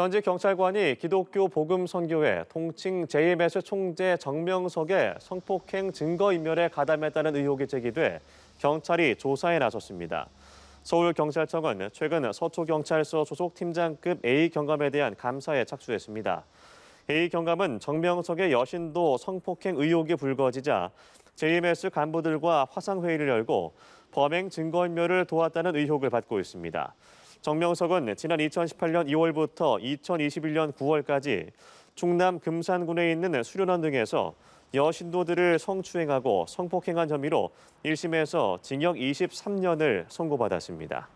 전직 경찰관이 기독교 복음 선교회 통칭 JMS 총재 정명석의 성폭행 증거인멸에 가담했다는 의혹이 제기돼 경찰이 조사에 나섰습니다. 서울경찰청은 최근 서초경찰서 소속 팀장급 A 경감에 대한 감사에 착수했습니다. A 경감은 정명석의 여신도 성폭행 의혹이 불거지자 JMS 간부들과 화상회의를 열고 범행 증거인멸을 도왔다는 의혹을 받고 있습니다. 정명석은 지난 2018년 2월부터 2021년 9월까지 충남 금산군에 있는 수련원 등에서 여신도들을 성추행하고 성폭행한 혐의로 1심에서 징역 23년을 선고받았습니다.